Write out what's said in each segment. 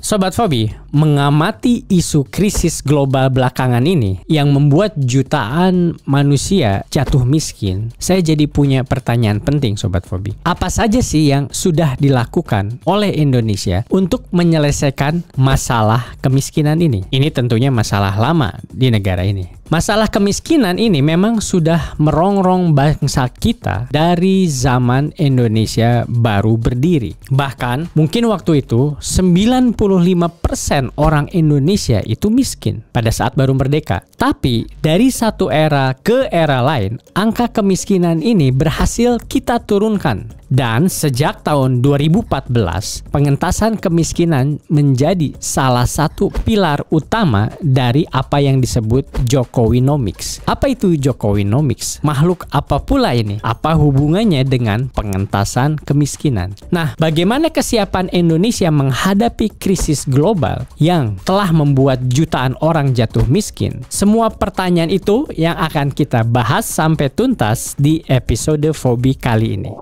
Sobat Fobi, mengamati isu krisis global belakangan ini yang membuat jutaan manusia jatuh miskin, saya jadi punya pertanyaan penting Sobat Fobi. Apa saja sih yang sudah dilakukan oleh Indonesia untuk menyelesaikan masalah kemiskinan ini? Ini tentunya masalah lama di negara ini. Masalah kemiskinan ini memang sudah merongrong bangsa kita dari zaman Indonesia baru berdiri. Bahkan mungkin waktu itu 95% orang Indonesia itu miskin pada saat baru merdeka. Tapi dari satu era ke era lain, angka kemiskinan ini berhasil kita turunkan dan sejak tahun 2014, pengentasan kemiskinan menjadi salah satu pilar utama dari apa yang disebut Jokowinomics. Apa itu Jokowinomics? Makhluk apa pula ini? Apa hubungannya dengan pengentasan kemiskinan? Nah, bagaimana kesiapan Indonesia menghadapi krisis global yang telah membuat jutaan orang jatuh miskin? Semua pertanyaan itu yang akan kita bahas sampai tuntas di episode Fobi kali ini.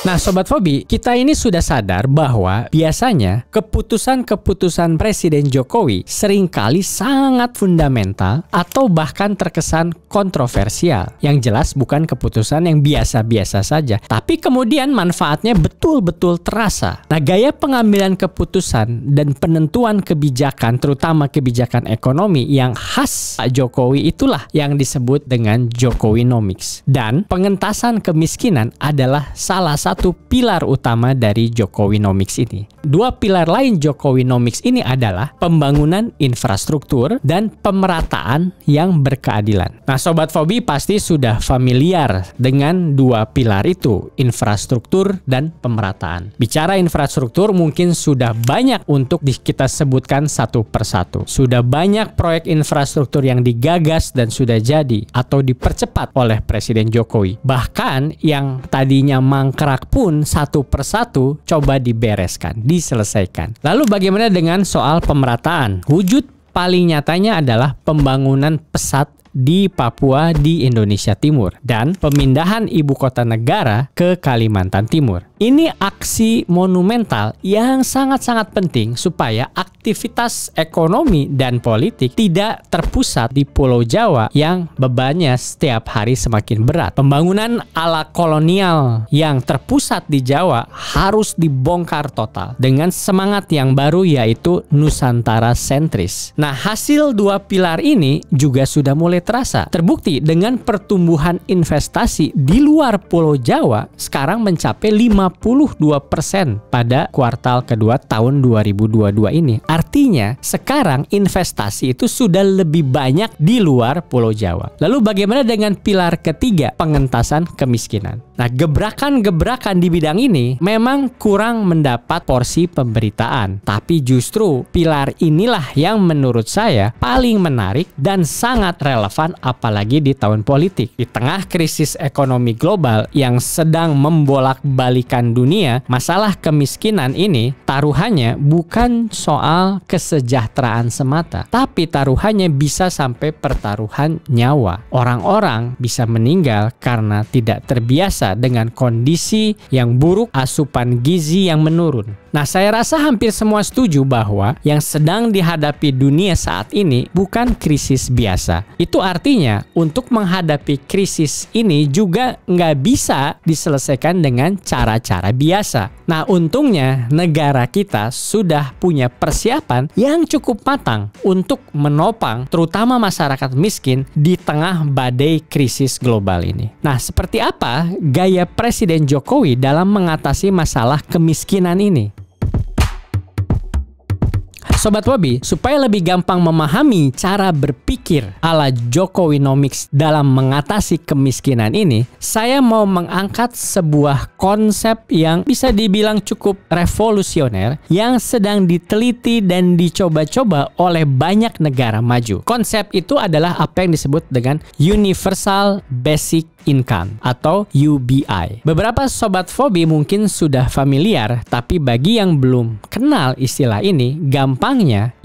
Nah Sobat Fobi, kita ini sudah sadar bahwa biasanya keputusan-keputusan Presiden Jokowi seringkali sangat fundamental atau bahkan terkesan kontroversial. Yang jelas bukan keputusan yang biasa-biasa saja, tapi kemudian manfaatnya betul-betul terasa. Nah gaya pengambilan keputusan dan penentuan kebijakan, terutama kebijakan ekonomi yang khas Pak Jokowi itulah yang disebut dengan Jokowinomics. Dan pengentasan kemiskinan adalah salah satu satu pilar utama dari Jokowi Nomics ini. Dua pilar lain Jokowi Nomics ini adalah pembangunan infrastruktur dan pemerataan yang berkeadilan. Nah, sobat Fobi pasti sudah familiar dengan dua pilar itu, infrastruktur dan pemerataan. Bicara infrastruktur mungkin sudah banyak untuk kita sebutkan satu persatu. Sudah banyak proyek infrastruktur yang digagas dan sudah jadi atau dipercepat oleh Presiden Jokowi. Bahkan yang tadinya mangkrak pun satu persatu coba dibereskan, diselesaikan. Lalu bagaimana dengan soal pemerataan? Wujud paling nyatanya adalah pembangunan pesat di Papua di Indonesia Timur dan pemindahan ibu kota negara ke Kalimantan Timur. Ini aksi monumental yang sangat-sangat penting supaya aktivitas ekonomi dan politik tidak terpusat di Pulau Jawa yang bebannya setiap hari semakin berat. Pembangunan ala kolonial yang terpusat di Jawa harus dibongkar total dengan semangat yang baru yaitu Nusantara sentris. Nah, hasil dua pilar ini juga sudah mulai terasa. Terbukti dengan pertumbuhan investasi di luar Pulau Jawa sekarang mencapai 5 52% pada kuartal kedua tahun 2022 ini. Artinya, sekarang investasi itu sudah lebih banyak di luar Pulau Jawa. Lalu bagaimana dengan pilar ketiga, pengentasan kemiskinan? Nah, gebrakan-gebrakan di bidang ini memang kurang mendapat porsi pemberitaan, tapi justru pilar inilah yang menurut saya paling menarik dan sangat relevan apalagi di tahun politik. Di tengah krisis ekonomi global yang sedang membolak-balikan dunia, masalah kemiskinan ini taruhannya bukan soal kesejahteraan semata, tapi taruhannya bisa sampai pertaruhan nyawa. Orang-orang bisa meninggal karena tidak terbiasa dengan kondisi yang buruk, asupan gizi yang menurun. Nah, saya rasa hampir semua setuju bahwa yang sedang dihadapi dunia saat ini bukan krisis biasa. Itu artinya, untuk menghadapi krisis ini juga nggak bisa diselesaikan dengan cara-cara biasa. Nah, untungnya negara kita sudah punya persiapan yang cukup matang untuk menopang, terutama masyarakat miskin, di tengah badai krisis global ini. Nah, seperti apa gaya Presiden Jokowi dalam mengatasi masalah kemiskinan ini. Sobat Wabi, supaya lebih gampang memahami cara berpikir ala Jokowinomics dalam mengatasi kemiskinan ini, saya mau mengangkat sebuah konsep yang bisa dibilang cukup revolusioner yang sedang diteliti dan dicoba-coba oleh banyak negara maju. Konsep itu adalah apa yang disebut dengan Universal Basic Income atau UBI. Beberapa sobat fobi mungkin sudah familiar, tapi bagi yang belum kenal istilah ini, gampang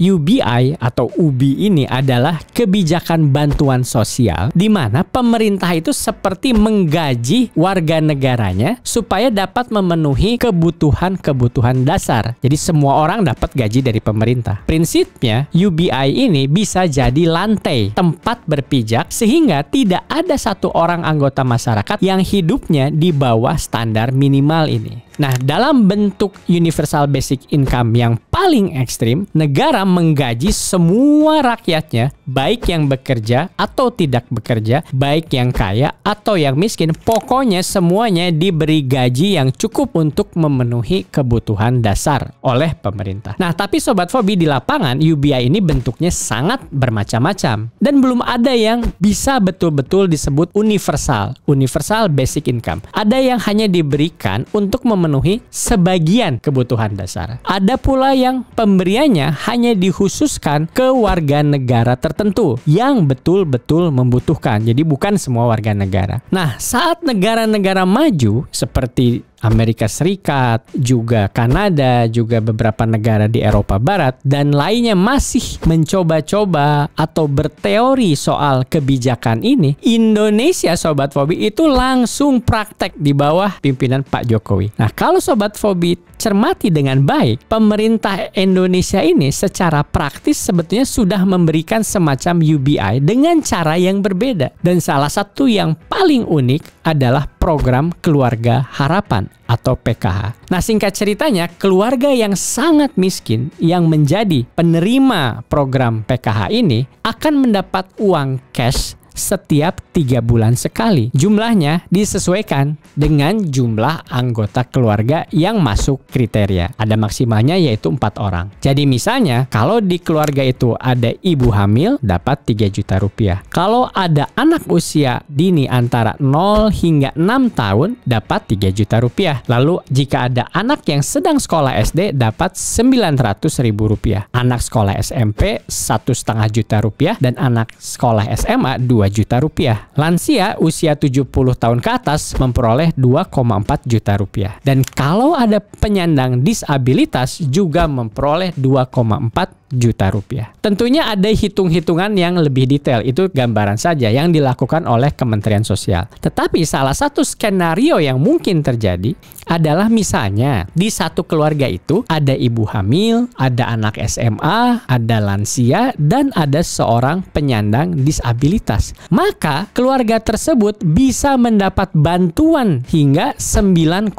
UBI atau UBI ini adalah kebijakan bantuan sosial di mana pemerintah itu seperti menggaji warga negaranya supaya dapat memenuhi kebutuhan-kebutuhan dasar. Jadi semua orang dapat gaji dari pemerintah. Prinsipnya UBI ini bisa jadi lantai tempat berpijak sehingga tidak ada satu orang anggota masyarakat yang hidupnya di bawah standar minimal ini. Nah, dalam bentuk universal basic income yang paling ekstrim, negara menggaji semua rakyatnya, baik yang bekerja atau tidak bekerja, baik yang kaya atau yang miskin, pokoknya semuanya diberi gaji yang cukup untuk memenuhi kebutuhan dasar oleh pemerintah. Nah, tapi Sobat Fobi di lapangan, UBI ini bentuknya sangat bermacam-macam. Dan belum ada yang bisa betul-betul disebut universal, universal basic income. Ada yang hanya diberikan untuk memenuhi memenuhi sebagian kebutuhan dasar. Ada pula yang pemberiannya hanya dikhususkan ke warga negara tertentu yang betul-betul membutuhkan. Jadi bukan semua warga negara. Nah, saat negara-negara maju seperti Amerika Serikat, juga Kanada, juga beberapa negara di Eropa Barat, dan lainnya masih mencoba-coba atau berteori soal kebijakan ini, Indonesia Sobat Fobi itu langsung praktek di bawah pimpinan Pak Jokowi. Nah kalau Sobat Fobi cermati dengan baik, pemerintah Indonesia ini secara praktis sebetulnya sudah memberikan semacam UBI dengan cara yang berbeda. Dan salah satu yang paling unik adalah program Keluarga Harapan atau PKH. Nah, singkat ceritanya, keluarga yang sangat miskin yang menjadi penerima program PKH ini akan mendapat uang cash setiap tiga bulan sekali. Jumlahnya disesuaikan dengan jumlah anggota keluarga yang masuk kriteria. Ada maksimalnya yaitu empat orang. Jadi misalnya kalau di keluarga itu ada ibu hamil dapat 3 juta rupiah. Kalau ada anak usia dini antara 0 hingga 6 tahun dapat 3 juta rupiah. Lalu jika ada anak yang sedang sekolah SD dapat 900 ribu rupiah. Anak sekolah SMP satu setengah juta rupiah dan anak sekolah SMA 2 juta rupiah. Lansia usia 70 tahun ke atas memperoleh 2,4 juta rupiah. Dan kalau ada penyandang disabilitas juga memperoleh 2,4 juta rupiah. Tentunya ada hitung-hitungan yang lebih detail, itu gambaran saja yang dilakukan oleh Kementerian Sosial. Tetapi salah satu skenario yang mungkin terjadi adalah misalnya di satu keluarga itu ada ibu hamil, ada anak SMA, ada lansia, dan ada seorang penyandang disabilitas maka keluarga tersebut bisa mendapat bantuan hingga 9,8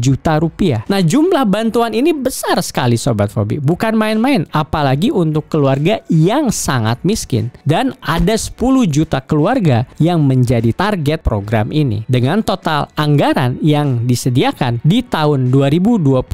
juta rupiah. Nah, jumlah bantuan ini besar sekali sobat Fobi, bukan main-main, apalagi untuk keluarga yang sangat miskin. Dan ada 10 juta keluarga yang menjadi target program ini dengan total anggaran yang disediakan di tahun 2021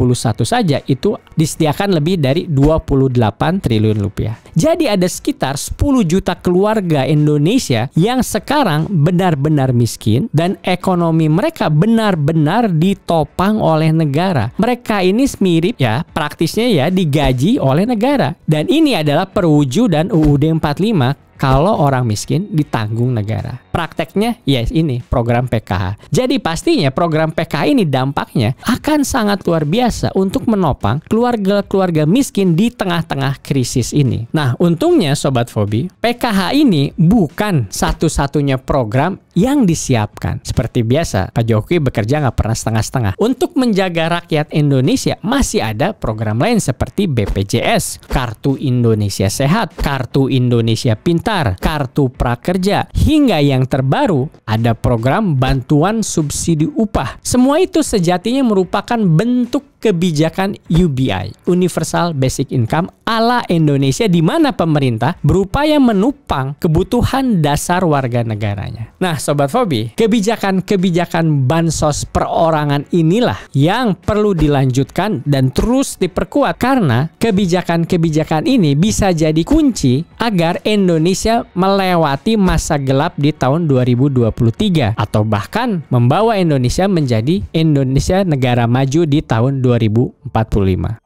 saja itu disediakan lebih dari 28 triliun rupiah. Jadi ada sekitar 10 juta keluarga Indonesia Indonesia yang sekarang benar-benar miskin dan ekonomi mereka benar-benar ditopang oleh negara. Mereka ini mirip ya, praktisnya ya digaji oleh negara. Dan ini adalah perwujudan UUD 45 kalau orang miskin ditanggung negara. Prakteknya yes ini program PKH. Jadi pastinya program PKH ini dampaknya akan sangat luar biasa untuk menopang keluarga-keluarga miskin di tengah-tengah krisis ini. Nah, untungnya sobat Fobi, PKH ini bukan satu-satunya program yang disiapkan. Seperti biasa, Pak Jokowi bekerja nggak pernah setengah-setengah. Untuk menjaga rakyat Indonesia, masih ada program lain seperti BPJS, Kartu Indonesia Sehat, Kartu Indonesia Pintar, Kartu Prakerja, hingga yang terbaru ada program bantuan subsidi upah. Semua itu sejatinya merupakan bentuk kebijakan UBI, Universal Basic Income ala Indonesia di mana pemerintah berupaya menupang kebutuhan dasar warga negaranya. Nah, Sobat Fobi, kebijakan-kebijakan bansos perorangan inilah yang perlu dilanjutkan dan terus diperkuat karena kebijakan-kebijakan ini bisa jadi kunci agar Indonesia melewati masa gelap di tahun 2023 atau bahkan membawa Indonesia menjadi Indonesia negara maju di tahun 2045.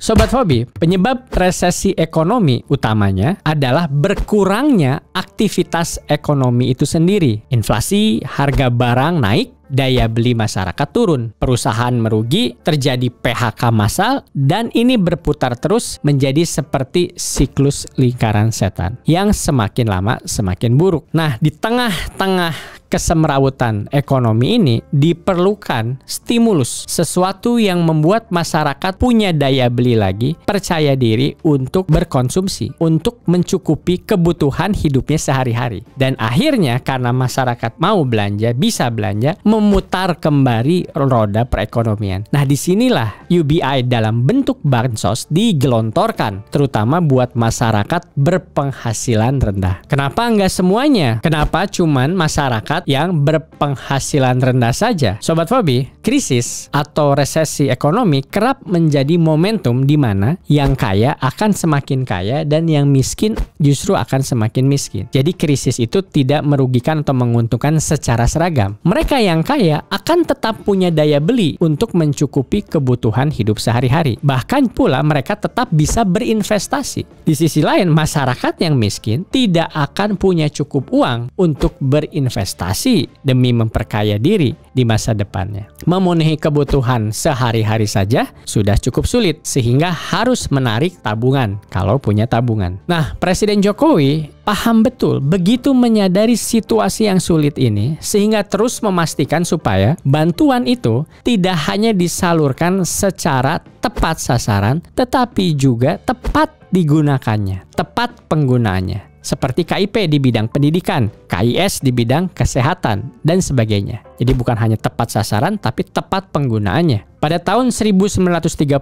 Sobat Fobi, penyebab resesi ekonomi utamanya adalah berkurangnya aktivitas ekonomi itu sendiri. Inflasi, harga barang naik, daya beli masyarakat turun, perusahaan merugi, terjadi PHK massal, dan ini berputar terus menjadi seperti siklus lingkaran setan yang semakin lama semakin buruk. Nah, di tengah-tengah kesemrawutan ekonomi ini diperlukan stimulus, sesuatu yang membuat masyarakat punya daya beli lagi, percaya diri untuk berkonsumsi, untuk mencukupi kebutuhan hidupnya sehari-hari. Dan akhirnya karena masyarakat mau belanja, bisa belanja, memutar kembali roda perekonomian. Nah, disinilah UBI dalam bentuk bansos digelontorkan, terutama buat masyarakat berpenghasilan rendah. Kenapa nggak semuanya? Kenapa cuman masyarakat yang berpenghasilan rendah saja. Sobat Fobi, Krisis atau resesi ekonomi kerap menjadi momentum di mana yang kaya akan semakin kaya dan yang miskin justru akan semakin miskin. Jadi krisis itu tidak merugikan atau menguntungkan secara seragam. Mereka yang kaya akan tetap punya daya beli untuk mencukupi kebutuhan hidup sehari-hari. Bahkan pula mereka tetap bisa berinvestasi. Di sisi lain, masyarakat yang miskin tidak akan punya cukup uang untuk berinvestasi demi memperkaya diri di masa depannya memenuhi kebutuhan sehari-hari saja sudah cukup sulit sehingga harus menarik tabungan kalau punya tabungan. Nah, Presiden Jokowi paham betul begitu menyadari situasi yang sulit ini sehingga terus memastikan supaya bantuan itu tidak hanya disalurkan secara tepat sasaran tetapi juga tepat digunakannya, tepat penggunaannya seperti KIP di bidang pendidikan, KIS di bidang kesehatan, dan sebagainya. Jadi bukan hanya tepat sasaran, tapi tepat penggunaannya. Pada tahun 1930,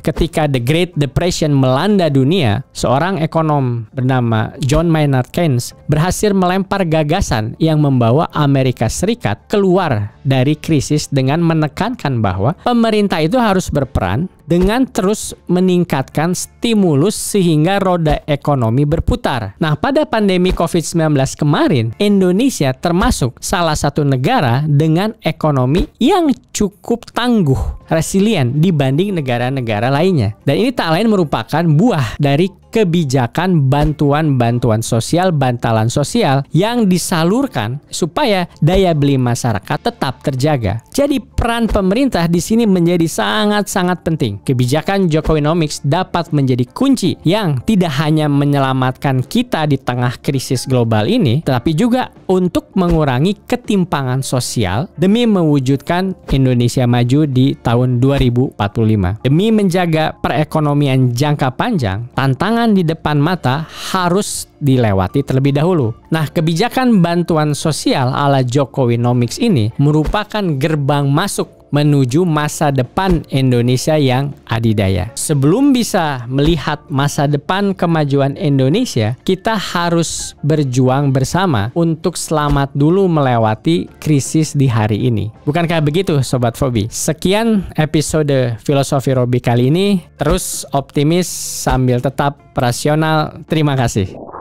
ketika The Great Depression melanda dunia, seorang ekonom bernama John Maynard Keynes berhasil melempar gagasan yang membawa Amerika Serikat keluar dari krisis dengan menekankan bahwa pemerintah itu harus berperan dengan terus meningkatkan stimulus sehingga roda ekonomi berputar. Nah, pada pandemi COVID-19 kemarin, Indonesia termasuk salah satu negara dengan ekonomi yang cukup tangguh resilient dibanding negara-negara lainnya. Dan ini tak lain merupakan buah dari kebijakan bantuan-bantuan sosial, bantalan sosial yang disalurkan supaya daya beli masyarakat tetap terjaga. Jadi peran pemerintah di sini menjadi sangat-sangat penting. Kebijakan Jokowinomics dapat menjadi kunci yang tidak hanya menyelamatkan kita di tengah krisis global ini, tetapi juga untuk mengurangi ketimpangan sosial demi mewujudkan Indonesia maju di tahun 2045. Demi menjaga perekonomian jangka panjang, tantangan di depan mata harus dilewati terlebih dahulu. Nah, kebijakan bantuan sosial ala Jokowi Nomics ini merupakan gerbang masuk menuju masa depan Indonesia yang adidaya. Sebelum bisa melihat masa depan kemajuan Indonesia, kita harus berjuang bersama untuk selamat dulu melewati krisis di hari ini. Bukankah begitu Sobat Fobi? Sekian episode Filosofi Robi kali ini. Terus optimis sambil tetap rasional. Terima kasih.